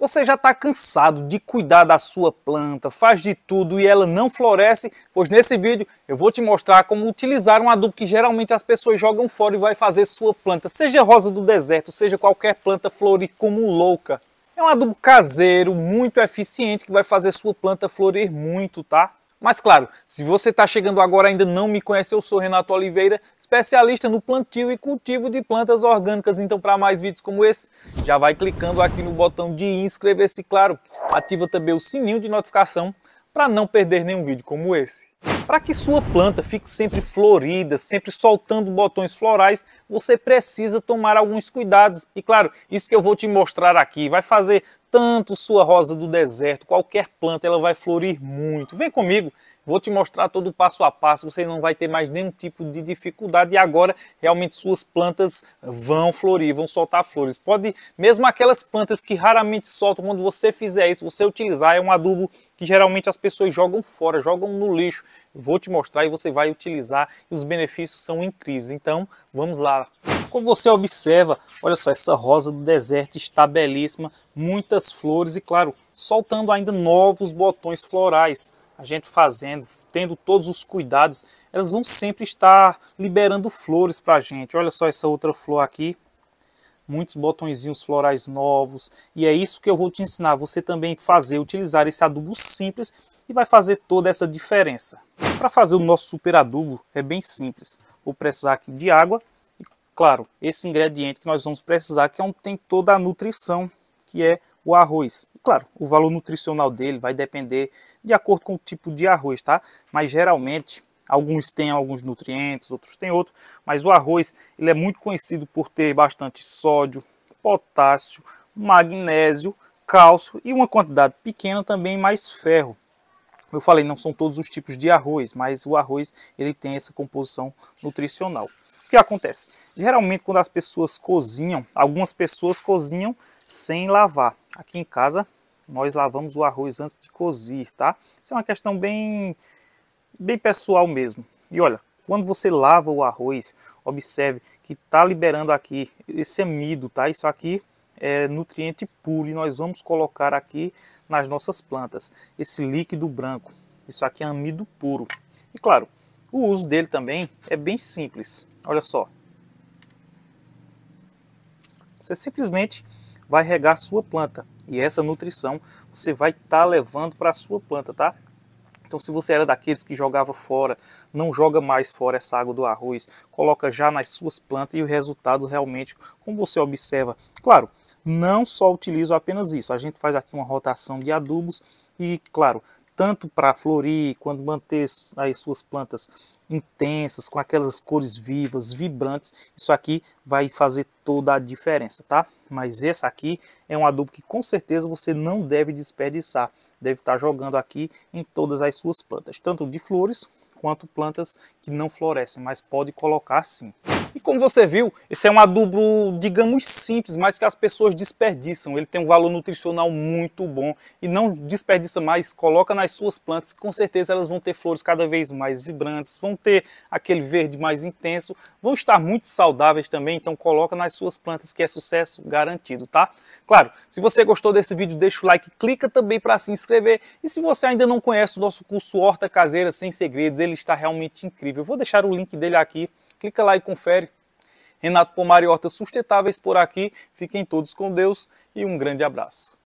Você já está cansado de cuidar da sua planta, faz de tudo e ela não floresce? Pois nesse vídeo eu vou te mostrar como utilizar um adubo que geralmente as pessoas jogam fora e vai fazer sua planta, seja rosa do deserto, seja qualquer planta florir como louca. É um adubo caseiro, muito eficiente, que vai fazer sua planta florir muito, tá? Mas claro, se você está chegando agora e ainda não me conhece, eu sou Renato Oliveira, especialista no plantio e cultivo de plantas orgânicas. Então, para mais vídeos como esse, já vai clicando aqui no botão de inscrever-se, claro. Ativa também o sininho de notificação para não perder nenhum vídeo como esse. Para que sua planta fique sempre florida, sempre soltando botões florais, você precisa tomar alguns cuidados. E claro, isso que eu vou te mostrar aqui vai fazer tanto sua rosa do deserto, qualquer planta, ela vai florir muito. Vem comigo, vou te mostrar todo o passo a passo, você não vai ter mais nenhum tipo de dificuldade e agora realmente suas plantas vão florir, vão soltar flores. Pode, mesmo aquelas plantas que raramente soltam, quando você fizer isso, você utilizar, é um adubo que geralmente as pessoas jogam fora, jogam no lixo. Vou te mostrar e você vai utilizar e os benefícios são incríveis. Então, vamos lá. Como você observa, olha só, essa rosa do deserto está belíssima, muitas flores e, claro, soltando ainda novos botões florais. A gente fazendo, tendo todos os cuidados, elas vão sempre estar liberando flores para a gente. Olha só essa outra flor aqui, muitos botõezinhos florais novos. E é isso que eu vou te ensinar, você também fazer, utilizar esse adubo simples e vai fazer toda essa diferença. Para fazer o nosso super adubo é bem simples. Vou precisar aqui de água, Claro, esse ingrediente que nós vamos precisar, que é onde tem toda a nutrição, que é o arroz. Claro, o valor nutricional dele vai depender de acordo com o tipo de arroz, tá? Mas geralmente, alguns têm alguns nutrientes, outros têm outros, mas o arroz, ele é muito conhecido por ter bastante sódio, potássio, magnésio, cálcio e uma quantidade pequena também mais ferro. Eu falei, não são todos os tipos de arroz, mas o arroz ele tem essa composição nutricional. O que acontece? Geralmente quando as pessoas cozinham, algumas pessoas cozinham sem lavar. Aqui em casa nós lavamos o arroz antes de cozir, tá? Isso é uma questão bem, bem pessoal mesmo. E olha, quando você lava o arroz, observe que está liberando aqui esse amido, tá? Isso aqui é nutriente puro e nós vamos colocar aqui nas nossas plantas esse líquido branco. Isso aqui é amido puro. E claro, o uso dele também é bem simples. Olha só. Você simplesmente vai regar a sua planta e essa nutrição você vai estar tá levando para a sua planta, tá? Então, se você era daqueles que jogava fora, não joga mais fora essa água do arroz, coloca já nas suas plantas e o resultado realmente, como você observa, claro, não só utilizo apenas isso, a gente faz aqui uma rotação de adubos e, claro, tanto para florir quando manter as suas plantas intensas, com aquelas cores vivas, vibrantes, isso aqui vai fazer toda a diferença, tá? Mas esse aqui é um adubo que com certeza você não deve desperdiçar, deve estar tá jogando aqui em todas as suas plantas, tanto de flores quanto plantas que não florescem, mas pode colocar sim. E como você viu, esse é um adubo, digamos, simples, mas que as pessoas desperdiçam. Ele tem um valor nutricional muito bom e não desperdiça mais, coloca nas suas plantas, com certeza elas vão ter flores cada vez mais vibrantes, vão ter aquele verde mais intenso, vão estar muito saudáveis também, então coloca nas suas plantas que é sucesso garantido, tá? Claro, se você gostou desse vídeo, deixa o like, clica também para se inscrever. E se você ainda não conhece o nosso curso Horta Caseira Sem Segredos, ele está realmente incrível. Eu vou deixar o link dele aqui Clica lá e confere. Renato Pomariota, Sustentáveis por aqui. Fiquem todos com Deus e um grande abraço.